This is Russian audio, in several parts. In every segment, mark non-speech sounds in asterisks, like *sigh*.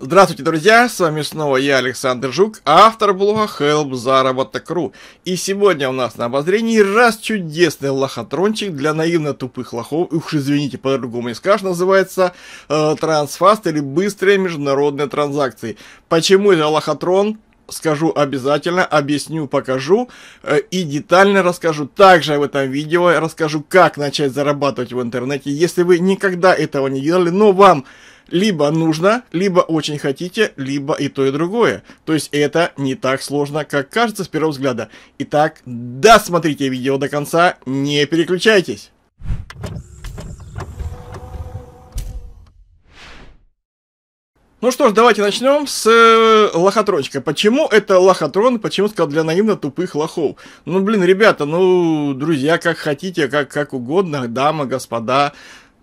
Здравствуйте, друзья! С вами снова я, Александр Жук, автор блога helpzaработок.ру. И сегодня у нас на обозрении раз чудесный лохотрончик для наивно тупых лохов, уж извините, по-другому не скажешь, называется э, трансфаст или быстрые международные транзакции. Почему это лохотрон? скажу обязательно, объясню, покажу э, и детально расскажу. Также в этом видео я расскажу, как начать зарабатывать в интернете, если вы никогда этого не делали, но вам либо нужно, либо очень хотите, либо и то, и другое. То есть это не так сложно, как кажется с первого взгляда. Итак, досмотрите видео до конца, не переключайтесь. Ну что ж, давайте начнем с э, лохотрончика. Почему это лохотрон? Почему сказал для наивно тупых лохов? Ну, блин, ребята, ну, друзья, как хотите, как, как угодно, дамы, господа.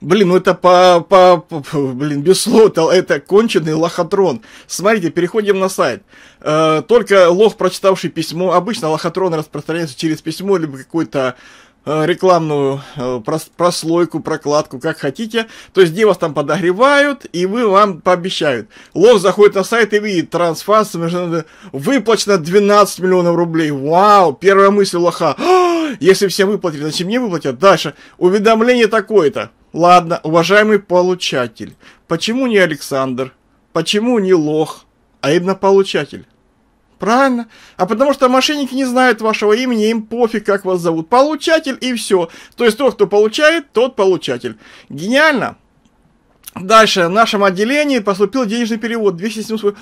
Блин, ну это по, по, по блин, без слов, это, это конченый лохотрон. Смотрите, переходим на сайт. Э, только лох, прочитавший письмо, обычно лохотрон распространяется через письмо, либо какой-то Э, рекламную э, прослойку, прокладку, как хотите. То есть, где вас там подогревают, и вы вам пообещают. Лос заходит на сайт и видит, трансфас выплачено 12 миллионов рублей. Вау! Первая мысль лоха. *gasps* Если все выплатили, значит мне выплатят. Дальше. Уведомление такое-то. Ладно, уважаемый получатель. Почему не Александр? Почему не лох? А именно получатель. Правильно? А потому что мошенники не знают вашего имени, им пофиг, как вас зовут. Получатель и все. То есть тот, кто получает, тот получатель. Гениально. Дальше, в нашем отделении поступил денежный перевод, 278.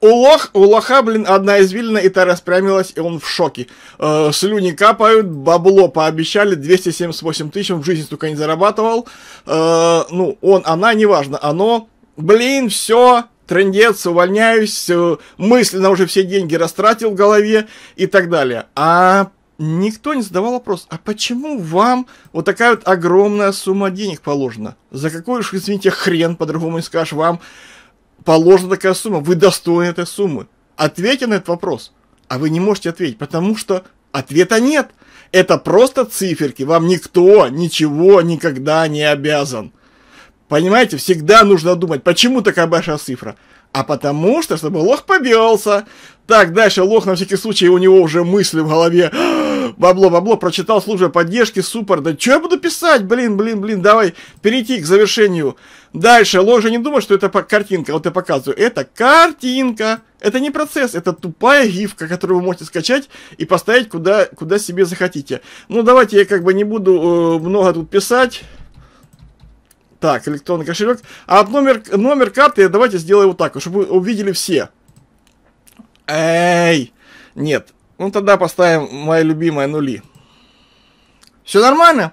У, лох, у лоха, блин, одна извилина, и та распрямилась, и он в шоке. Э, слюни капают, бабло пообещали, 278 тысяч, он в жизни столько не зарабатывал. Э, ну, он, она, неважно, оно... Блин, все, трендец, увольняюсь, мысленно уже все деньги растратил в голове и так далее. А никто не задавал вопрос, а почему вам вот такая вот огромная сумма денег положена? За какой уж, извините, хрен, по-другому не скажешь, вам положена такая сумма, вы достойны этой суммы. Ответьте на этот вопрос. А вы не можете ответить, потому что ответа нет. Это просто циферки, вам никто ничего никогда не обязан. Понимаете, всегда нужно думать, почему такая большая цифра? А потому что, чтобы лох побелся. Так, дальше лох, на всякий случай, у него уже мысли в голове. *gasps* Бабло, бабло, прочитал служба поддержки, супер. Да что я буду писать? Блин, блин, блин, давай перейти к завершению. Дальше, лох же не думает, что это картинка, вот я показываю. Это картинка. Это не процесс, это тупая гифка, которую вы можете скачать и поставить куда, куда себе захотите. Ну, давайте я как бы не буду э, много тут писать. Так, электронный кошелек. А номер, номер карты давайте сделаем вот так, чтобы увидели все. Эй! Нет. Ну тогда поставим мои любимые нули. Все нормально?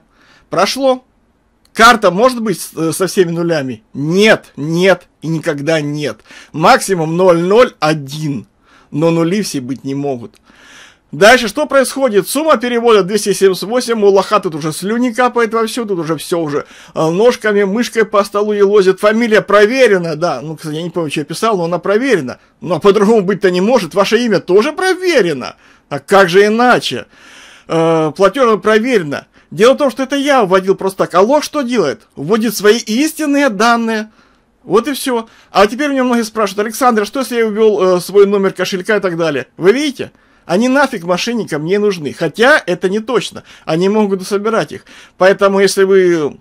Прошло. Карта может быть э, со всеми нулями? Нет, нет и никогда нет. Максимум 0001. Но нули все быть не могут. Дальше что происходит? Сумма перевода 278, у лоха тут уже слюни капает вовсю, тут уже все уже э, ножками, мышкой по столу елозит. Фамилия проверена, да, ну, кстати, я не помню, что я писал, но она проверена. Но по-другому быть-то не может, ваше имя тоже проверено. А как же иначе? Э, проверено. Дело в том, что это я вводил просто так. А лох что делает? Вводит свои истинные данные. Вот и все. А теперь меня многие спрашивают, Александр, что если я ввел э, свой номер кошелька и так далее? Вы видите? Они нафиг мошенникам не нужны. Хотя это не точно. Они могут собирать их. Поэтому, если вы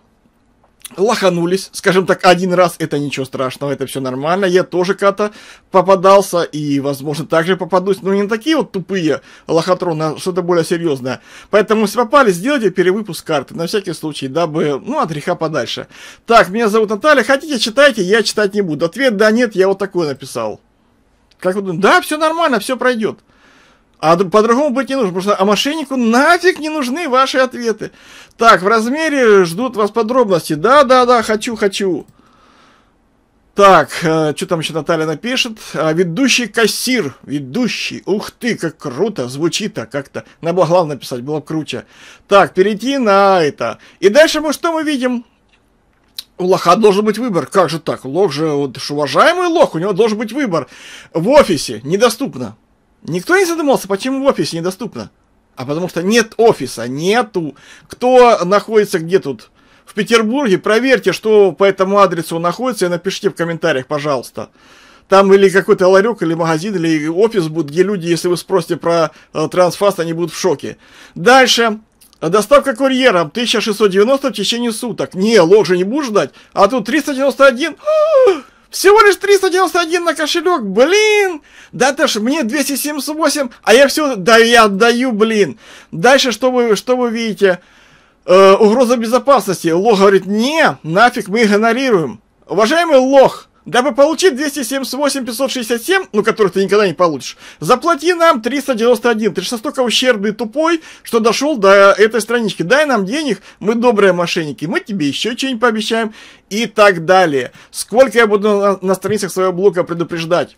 лоханулись, скажем так, один раз, это ничего страшного, это все нормально. Я тоже когда-то попадался и, возможно, также попадусь, но не такие вот тупые лохотроны, а что-то более серьезное. Поэтому, если попали, сделайте перевыпуск карты, на всякий случай, дабы, ну, от греха подальше. Так, меня зовут Наталья, хотите, читайте, я читать не буду. Ответ да, нет, я вот такой написал. Как вы думаете? Да, все нормально, все пройдет. А по-другому быть не нужно, потому что а мошеннику нафиг не нужны ваши ответы. Так, в размере ждут вас подробности. Да, да, да, хочу, хочу. Так, э, что там еще Наталья напишет? А, ведущий кассир, ведущий. Ух ты, как круто, звучит а как-то. Надо было главное написать, было круче. Так, перейти на это. И дальше мы что мы видим? У лоха должен быть выбор. Как же так? Лох же, вот, уважаемый лох, у него должен быть выбор. В офисе недоступно. Никто не задумался, почему в офисе недоступно? А потому что нет офиса, нету. Кто находится где тут? В Петербурге, проверьте, что по этому адресу находится, и напишите в комментариях, пожалуйста. Там или какой-то ларек, или магазин, или офис будет, где люди, если вы спросите про э, трансфаст, они будут в шоке. Дальше. Доставка курьером 1690 в течение суток. Не, лог же не будешь ждать. А тут 391. Всего лишь 391 на кошелек, блин! Да это ж мне 278, а я все, да я отдаю, блин! Дальше что вы, что вы видите? Э, угроза безопасности. Лох говорит, не, нафиг, мы игнорируем. Уважаемый лох, Дабы получить 278 567, ну, которых ты никогда не получишь, заплати нам 391. Ты же настолько ущербный тупой, что дошел до этой странички. Дай нам денег, мы добрые мошенники, мы тебе еще что-нибудь пообещаем и так далее. Сколько я буду на, на страницах своего блога предупреждать?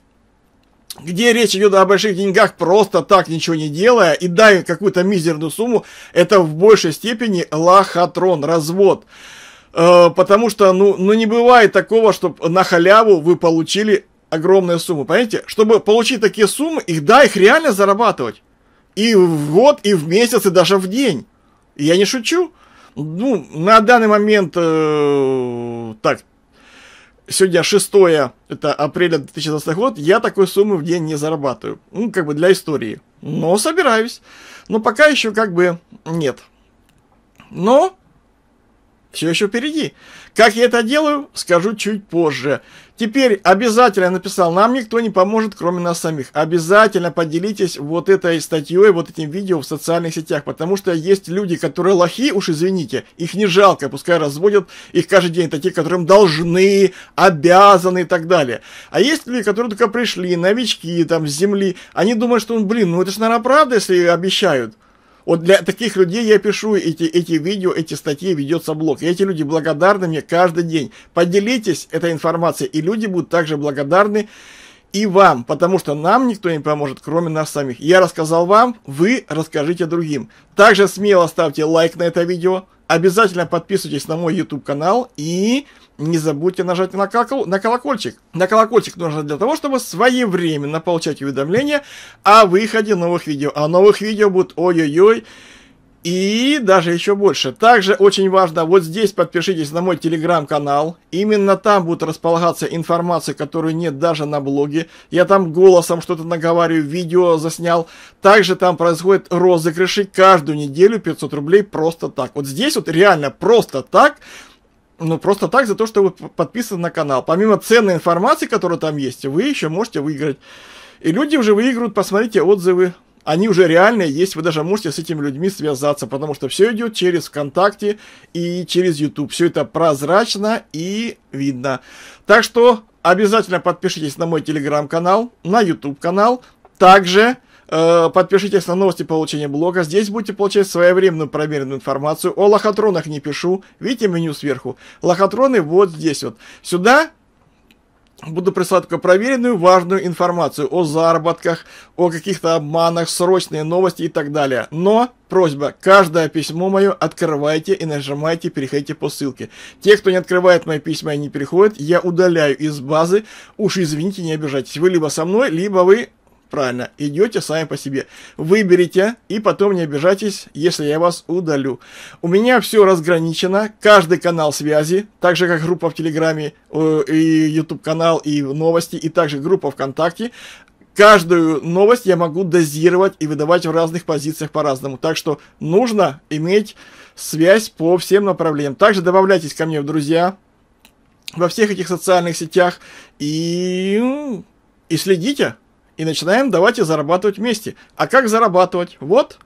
где речь идет о больших деньгах, просто так ничего не делая и дая какую-то мизерную сумму, это в большей степени лохотрон, развод. Э, потому что, ну, ну не бывает такого, чтобы на халяву вы получили огромную сумму. Понимаете? Чтобы получить такие суммы, их да, их реально зарабатывать. И в год, и в месяц, и даже в день. я не шучу. Ну, на данный момент, э, так, сегодня 6 это апреля 2020 год, я такой суммы в день не зарабатываю. Ну, как бы для истории. Но собираюсь. Но пока еще как бы нет. Но все еще впереди. Как я это делаю, скажу чуть позже. Теперь обязательно написал, нам никто не поможет, кроме нас самих. Обязательно поделитесь вот этой статьей, вот этим видео в социальных сетях, потому что есть люди, которые лохи, уж извините, их не жалко, пускай разводят их каждый день, такие, которым должны, обязаны и так далее. А есть люди, которые только пришли, новички там с земли, они думают, что, блин, ну это же, наверное, правда, если обещают. Вот для таких людей я пишу эти, эти видео, эти статьи, ведется блог. И эти люди благодарны мне каждый день. Поделитесь этой информацией, и люди будут также благодарны и вам, потому что нам никто не поможет, кроме нас самих. Я рассказал вам, вы расскажите другим. Также смело ставьте лайк на это видео, обязательно подписывайтесь на мой YouTube канал и не забудьте нажать на, колокол, на колокольчик. На колокольчик нужно для того, чтобы своевременно получать уведомления о выходе новых видео. А новых видео будет ой-ой-ой. И даже еще больше. Также очень важно, вот здесь подпишитесь на мой телеграм-канал. Именно там будет располагаться информация, которую нет даже на блоге. Я там голосом что-то наговариваю, видео заснял. Также там происходят розыгрыши каждую неделю 500 рублей просто так. Вот здесь вот реально просто так ну, просто так за то, что вы подписаны на канал. Помимо ценной информации, которая там есть, вы еще можете выиграть. И люди уже выигрывают, посмотрите отзывы они уже реально есть, вы даже можете с этими людьми связаться, потому что все идет через ВКонтакте и через YouTube. Все это прозрачно и видно. Так что обязательно подпишитесь на мой телеграм-канал, на YouTube канал. Также э, подпишитесь на новости получения блога. Здесь будете получать своевременную проверенную информацию. О лохотронах не пишу. Видите меню сверху? Лохотроны вот здесь вот. Сюда буду присылать только проверенную важную информацию о заработках, о каких-то обманах, срочные новости и так далее. Но просьба, каждое письмо мое открывайте и нажимайте, переходите по ссылке. Те, кто не открывает мои письма и не переходит, я удаляю из базы. Уж извините, не обижайтесь. Вы либо со мной, либо вы Правильно, идете сами по себе. Выберите и потом не обижайтесь, если я вас удалю. У меня все разграничено, каждый канал связи, так же как группа в Телеграме, э, и YouTube канал, и новости, и также группа ВКонтакте, каждую новость я могу дозировать и выдавать в разных позициях по-разному. Так что нужно иметь связь по всем направлениям. Также добавляйтесь ко мне в друзья во всех этих социальных сетях и, и следите и начинаем давайте зарабатывать вместе. А как зарабатывать? Вот,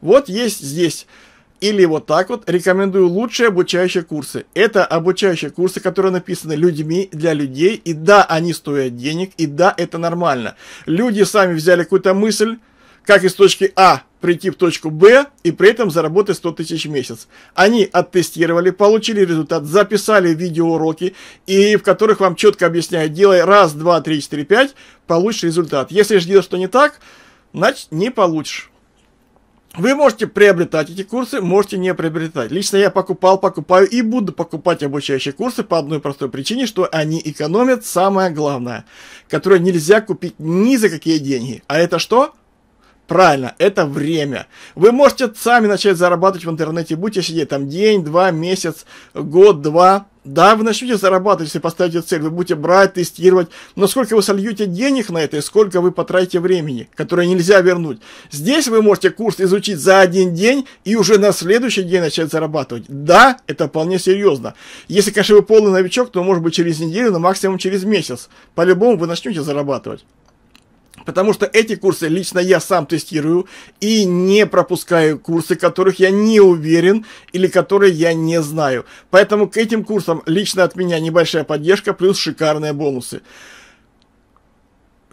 вот есть здесь. Или вот так вот рекомендую лучшие обучающие курсы. Это обучающие курсы, которые написаны людьми для людей. И да, они стоят денег, и да, это нормально. Люди сами взяли какую-то мысль, как из точки А прийти в точку Б и при этом заработать 100 тысяч в месяц. Они оттестировали, получили результат, записали видеоуроки, и в которых вам четко объясняют, делай раз, два, три, четыре, пять, получишь результат. Если же делаешь что не так, значит не получишь. Вы можете приобретать эти курсы, можете не приобретать. Лично я покупал, покупаю и буду покупать обучающие курсы по одной простой причине, что они экономят самое главное, которое нельзя купить ни за какие деньги. А это что? Правильно, это время. Вы можете сами начать зарабатывать в интернете, будете сидеть там день, два, месяц, год, два. Да, вы начнете зарабатывать, если поставите цель, вы будете брать, тестировать, но сколько вы сольете денег на это и сколько вы потратите времени, которое нельзя вернуть. Здесь вы можете курс изучить за один день и уже на следующий день начать зарабатывать. Да, это вполне серьезно. Если, конечно, вы полный новичок, то может быть через неделю, но максимум через месяц. По-любому вы начнете зарабатывать потому что эти курсы лично я сам тестирую и не пропускаю курсы, которых я не уверен или которые я не знаю. Поэтому к этим курсам лично от меня небольшая поддержка плюс шикарные бонусы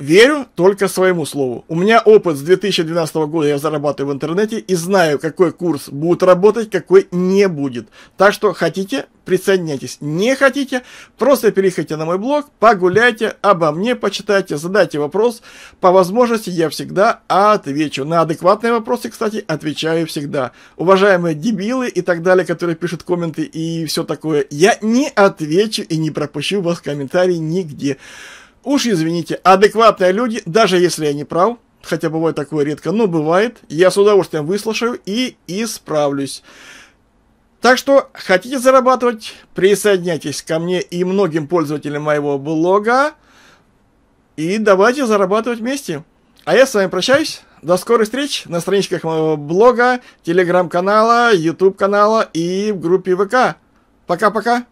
верю только своему слову. У меня опыт с 2012 года, я зарабатываю в интернете и знаю, какой курс будет работать, какой не будет. Так что хотите, присоединяйтесь. Не хотите, просто переходите на мой блог, погуляйте, обо мне почитайте, задайте вопрос. По возможности я всегда отвечу. На адекватные вопросы, кстати, отвечаю всегда. Уважаемые дебилы и так далее, которые пишут комменты и все такое, я не отвечу и не пропущу вас комментарий нигде. Уж извините, адекватные люди, даже если я не прав, хотя бывает такое редко, но бывает, я с удовольствием выслушаю и исправлюсь. Так что, хотите зарабатывать, присоединяйтесь ко мне и многим пользователям моего блога, и давайте зарабатывать вместе. А я с вами прощаюсь. До скорых встреч на страничках моего блога, телеграм-канала, YouTube канала и в группе ВК. Пока-пока.